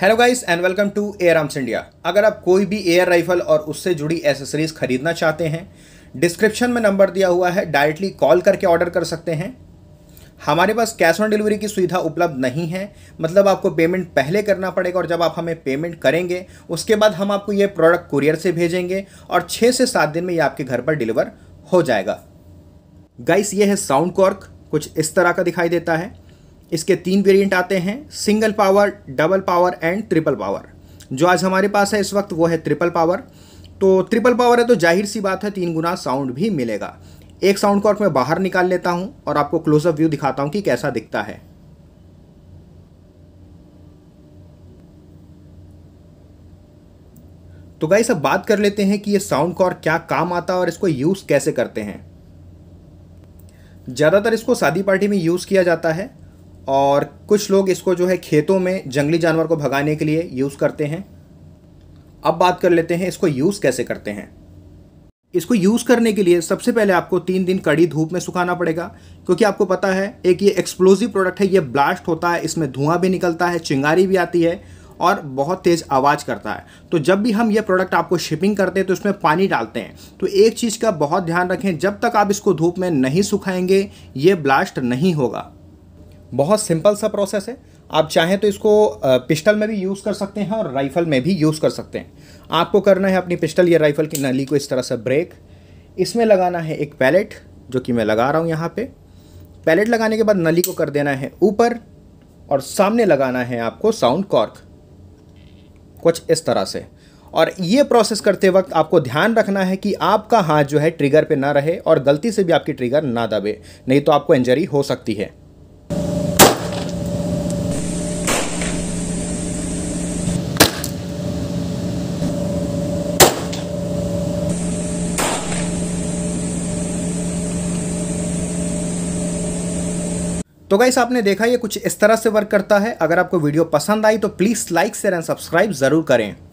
hello guys and welcome to air arms India अगर आप कोई भी एयर राइफल और उससे जुड़ी एसेसरीज खरीदना चाहते हैं डिस्क्रिप्शन में नंबर दिया हुआ है डायरेक्टली कॉल करके ऑर्डर कर सकते हैं हमारे पास कैश ऑन डिलीवरी की सुविधा उपलब्ध नहीं है मतलब आपको पेमेंट पहले करना पड़ेगा और जब आप हमें पेमेंट करेंगे उसके बाद हम आपको ये प्रोडक्ट कुरियर से भेजेंगे और छः से सात दिन में ये आपके घर पर डिलीवर हो जाएगा गाइस ये है साउंड कॉर्क कुछ इस तरह का दिखाई देता है इसके तीन वेरिएंट आते हैं single power double power and triple power जो आज हमारे पास है इस वक्त वो है ट्रिपल पावर तो ट्रिपल पावर है तो जाहिर सी बात है तीन गुना साउंड भी मिलेगा एक साउंड कॉर्ड मैं बाहर निकाल लेता हूँ और आपको क्लोजअप व्यू दिखाता हूँ कि कैसा दिखता है तो गाई सब बात कर लेते हैं कि ये साउंड कॉर क्या काम आता है और इसको यूज़ कैसे करते हैं ज़्यादातर इसको शादी पार्टी में यूज़ किया जाता है और कुछ लोग इसको जो है खेतों में जंगली जानवर को भगाने के लिए यूज़ करते हैं अब बात कर लेते हैं इसको यूज़ कैसे करते हैं इसको यूज़ करने के लिए सबसे पहले आपको तीन दिन कड़ी धूप में सुखाना पड़ेगा क्योंकि आपको पता है एक ये एक्सप्लोजिव प्रोडक्ट है ये ब्लास्ट होता है इसमें धुआं भी निकलता है चिंगारी भी आती है और बहुत तेज़ आवाज़ करता है तो जब भी हम ये प्रोडक्ट आपको शिपिंग करते हैं तो इसमें पानी डालते हैं तो एक चीज़ का बहुत ध्यान रखें जब तक आप इसको धूप में नहीं सुखाएंगे ये ब्लास्ट नहीं होगा बहुत सिंपल सा प्रोसेस है आप चाहें तो इसको पिस्टल में भी यूज़ कर सकते हैं और राइफ़ल में भी यूज़ कर सकते हैं आपको करना है अपनी पिस्टल या राइफ़ल की नली को इस तरह से ब्रेक इसमें लगाना है एक पैलेट जो कि मैं लगा रहा हूँ यहाँ पे पैलेट लगाने के बाद नली को कर देना है ऊपर और सामने लगाना है आपको साउंड कॉर्क कुछ इस तरह से और ये प्रोसेस करते वक्त आपको ध्यान रखना है कि आपका हाथ जो है ट्रिगर पे ना रहे और गलती से भी आपकी ट्रिगर ना दबे नहीं तो आपको इंजरी हो सकती है तो गाइस आपने देखा ये कुछ इस तरह से वर्क करता है अगर आपको वीडियो पसंद आई तो please like share and subscribe ज़रूर करें